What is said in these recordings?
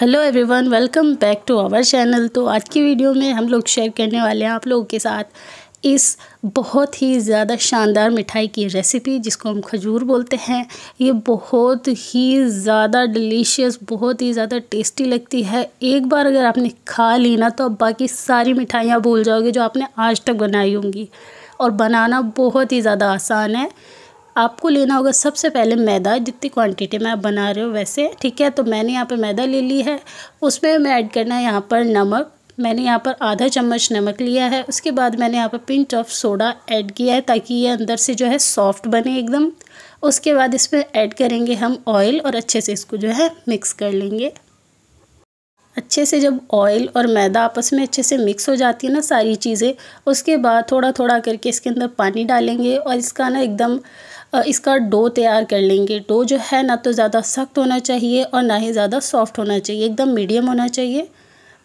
hello everyone welcome back to our channel तो आज की वीडियो में हम लोग शेयर करने वाले हैं आप लोगों के साथ इस बहुत ही ज़्यादा शानदार मिठाई की रेसिपी जिसको हम खजूर बोलते हैं ये बहुत ही ज़्यादा डिलीशियस बहुत ही ज़्यादा टेस्टी लगती है एक बार अगर आपने खा ली ना तो आप बाकी सारी मिठाइयाँ भूल जाओगे जो आपने आज तक बनाई होंगी और बनाना बहुत ही ज़्यादा आसान है आपको लेना होगा सबसे पहले मैदा जितनी क्वांटिटी में आप बना रहे हो वैसे ठीक है तो मैंने यहाँ पर मैदा ले ली है उसमें मैं ऐड करना है यहाँ पर नमक मैंने यहाँ पर आधा चम्मच नमक लिया है उसके बाद मैंने यहाँ पर पिंच ऑफ सोडा ऐड किया है ताकि ये अंदर से जो है सॉफ्ट बने एकदम उसके बाद इसमें ऐड करेंगे हम ऑयल और अच्छे से इसको जो है मिक्स कर लेंगे अच्छे से जब ऑयल और मैदा आपस में अच्छे से मिक्स हो जाती है ना सारी चीज़ें उसके बाद थोड़ा थोड़ा करके इसके अंदर पानी डालेंगे और इसका ना एकदम इसका डो तैयार कर लेंगे डो जो है ना तो ज़्यादा सख्त होना चाहिए और ना ही ज़्यादा सॉफ्ट होना चाहिए एकदम मीडियम होना चाहिए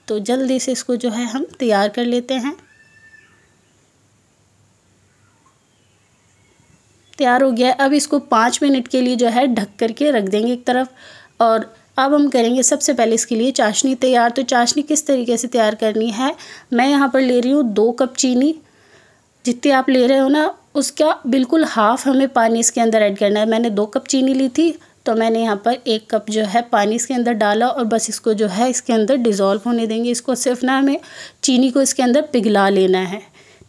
तो जल्दी से इसको जो है हम तैयार कर लेते हैं तैयार हो गया है अब इसको पाँच मिनट के लिए जो है ढक करके रख देंगे एक तरफ और अब हम करेंगे सबसे पहले इसके लिए चाशनी तैयार तो चाशनी किस तरीके से तैयार करनी है मैं यहाँ पर ले रही हूँ दो कप चीनी जितनी आप ले रहे हो ना उसका बिल्कुल हाफ़ हमें पानी इसके अंदर ऐड करना है मैंने दो कप चीनी ली थी तो मैंने यहाँ पर एक कप जो है पानी इसके अंदर डाला और बस इसको जो है इसके अंदर डिज़ोल्व होने देंगे इसको सिर्फ ना हमें चीनी को इसके अंदर पिघला लेना है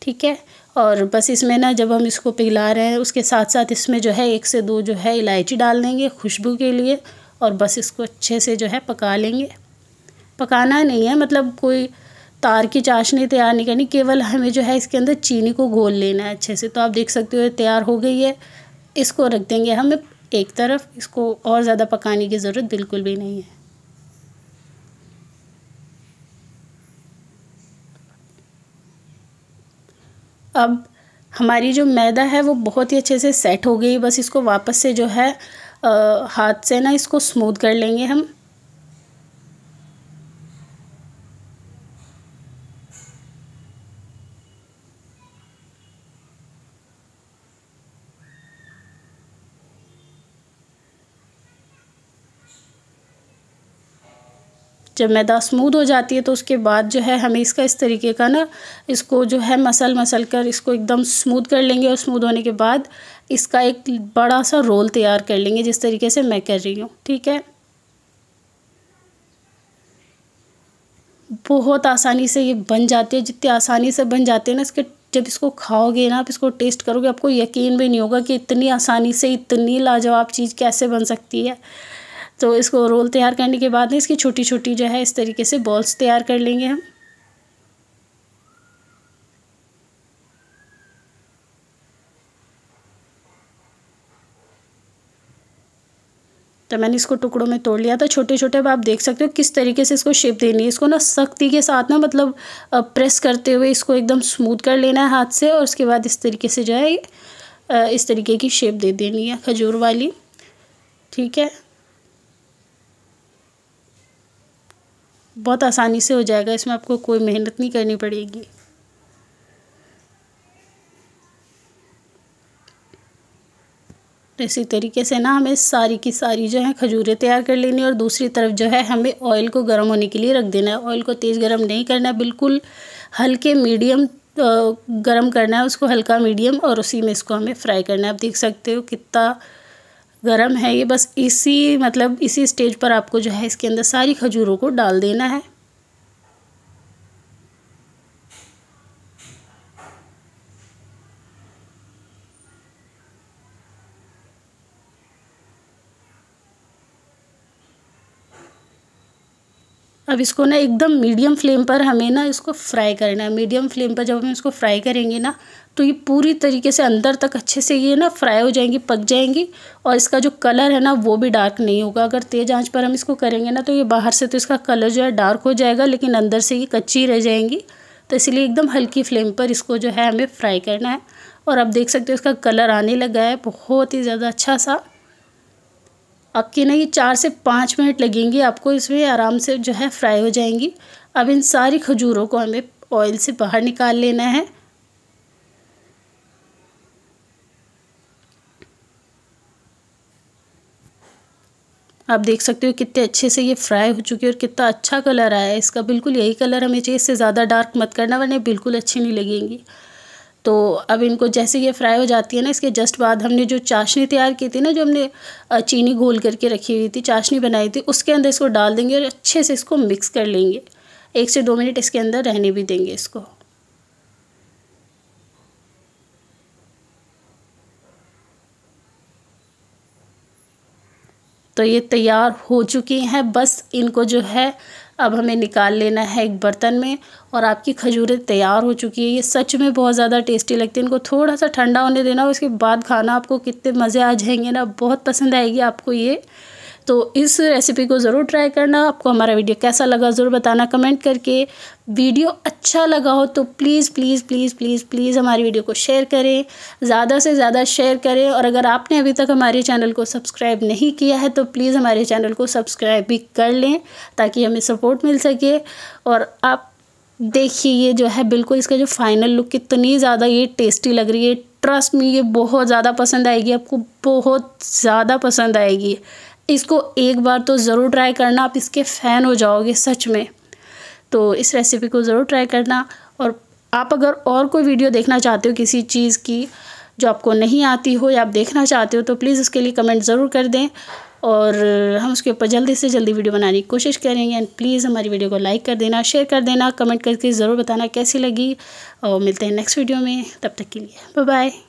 ठीक है और बस इसमें ना जब हम इसको पिघला रहे हैं उसके साथ साथ इसमें जो है एक से दो जो है इलायची डाल देंगे खुशबू के लिए और बस इसको अच्छे से जो है पका लेंगे पकाना नहीं है मतलब कोई तार की चाशनी तैयार नहीं करनी केवल हमें जो है इसके अंदर चीनी को घोल लेना है अच्छे से तो आप देख सकते हो तैयार हो गई है इसको रख देंगे हमें एक तरफ इसको और ज़्यादा पकाने की ज़रूरत बिल्कुल भी नहीं है अब हमारी जो मैदा है वो बहुत ही अच्छे से सेट हो गई बस इसको वापस से जो है आ, हाथ से ना इसको स्मूथ कर लेंगे हम जब मैदा स्मूद हो जाती है तो उसके बाद जो है हमें इसका इस तरीके का ना इसको जो है मसल मसल कर इसको एकदम स्मूद कर लेंगे और स्मूद होने के बाद इसका एक बड़ा सा रोल तैयार कर लेंगे जिस तरीके से मैं कर रही हूँ ठीक है बहुत आसानी से ये बन जाते हैं जितनी आसानी से बन जाते हैं ना इसके जब इसको खाओगे ना आप इसको टेस्ट करोगे आपको यकीन भी नहीं होगा कि इतनी आसानी से इतनी लाजवाब चीज़ कैसे बन सकती है तो इसको रोल तैयार करने के बाद इसकी छोटी छोटी जो है इस तरीके से बॉल्स तैयार कर लेंगे हम तो मैंने इसको टुकड़ों में तोड़ लिया था छोटे छोटे अब आप देख सकते हो किस तरीके से इसको शेप देनी है इसको ना सख्ती के साथ ना मतलब प्रेस करते हुए इसको एकदम स्मूथ कर लेना है हाथ से और उसके बाद इस तरीके से जो है इस तरीके की शेप दे देनी है खजूर वाली ठीक है बहुत आसानी से हो जाएगा इसमें आपको कोई मेहनत नहीं करनी पड़ेगी इसी तरीके से ना हमें सारी की सारी जो है खजूरें तैयार कर लेनी और दूसरी तरफ जो है हमें ऑयल को गर्म होने के लिए रख देना है ऑयल को तेज़ गर्म नहीं करना है बिल्कुल हल्के मीडियम गर्म करना है उसको हल्का मीडियम और उसी में इसको हमें फ्राई करना है आप देख सकते हो कितना गर्म है ये बस इसी मतलब इसी स्टेज पर आपको जो है इसके अंदर सारी खजूरों को डाल देना है अब इसको ना एकदम मीडियम फ्लेम पर हमें ना इसको फ्राई करना है मीडियम फ्लेम पर जब हम इसको फ्राई करेंगे ना तो ये पूरी तरीके से अंदर तक अच्छे से ये ना फ्राई हो जाएंगी पक जाएंगी और इसका जो कलर है ना वो भी डार्क नहीं होगा अगर तेज़ आंच पर हम इसको करेंगे ना तो ये बाहर से तो इसका कलर जो है डार्क हो जाएगा लेकिन अंदर से ये कच्ची रह जाएंगी तो इसलिए एकदम हल्की फ्लेम पर इसको जो है हमें फ्राई करना है और आप देख सकते हो इसका कलर आने लगा है बहुत ही ज़्यादा अच्छा सा आपके ना ये चार से पाँच मिनट लगेंगे आपको इसमें आराम से जो है फ्राई हो जाएंगी अब इन सारी खजूरों को हमें ऑयल से बाहर निकाल लेना है आप देख सकते हो कितने अच्छे से ये फ्राई हो चुकी है और कितना अच्छा कलर आया है इसका बिल्कुल यही कलर हमें चाहिए इससे ज़्यादा डार्क मत करना वरना बिल्कुल अच्छी नहीं लगेंगी तो अब इनको जैसे ये फ्राई हो जाती है ना इसके जस्ट बाद हमने जो चाशनी तैयार की थी ना जो हमने चीनी घोल करके रखी हुई थी चाशनी बनाई थी उसके अंदर इसको डाल देंगे और अच्छे से इसको मिक्स कर लेंगे एक से दो मिनट इसके अंदर रहने भी देंगे इसको तो ये तैयार हो चुकी हैं बस इनको जो है अब हमें निकाल लेना है एक बर्तन में और आपकी खजूरें तैयार हो चुकी है ये सच में बहुत ज़्यादा टेस्टी लगती है इनको थोड़ा सा ठंडा होने देना उसके बाद खाना आपको कितने मज़े आ जाएंगे ना बहुत पसंद आएगी आपको ये तो इस रेसिपी को ज़रूर ट्राई करना आपको हमारा वीडियो कैसा लगा ज़रूर बताना कमेंट करके वीडियो अच्छा लगा हो तो please please please please please हमारी वीडियो को शेयर करें ज़्यादा से ज़्यादा शेयर करें और अगर आपने अभी तक हमारे चैनल को सब्सक्राइब नहीं किया है तो प्लीज़ हमारे चैनल को सब्सक्राइब भी कर लें ताकि हमें सपोर्ट मिल सके और आप देखिए ये जो है बिल्कुल इसका जो फाइनल लुक कितनी ज़्यादा ये टेस्टी लग रही है ट्रस्ट में ये बहुत ज़्यादा पसंद आएगी आपको बहुत ज़्यादा पसंद आएगी इसको एक बार तो ज़रूर ट्राई करना आप इसके फ़ैन हो जाओगे सच में तो इस रेसिपी को ज़रूर ट्राई करना और आप अगर और कोई वीडियो देखना चाहते हो किसी चीज़ की जो आपको नहीं आती हो या आप देखना चाहते हो तो प्लीज़ उसके लिए कमेंट ज़रूर कर दें और हम उसके ऊपर जल्दी से जल्दी वीडियो बनाने की कोशिश करेंगे एंड प्लीज़ हमारी वीडियो को लाइक कर देना शेयर कर देना कमेंट करके ज़रूर बताना कैसी लगी और मिलते हैं नेक्स्ट वीडियो में तब तक के लिए बाय बाय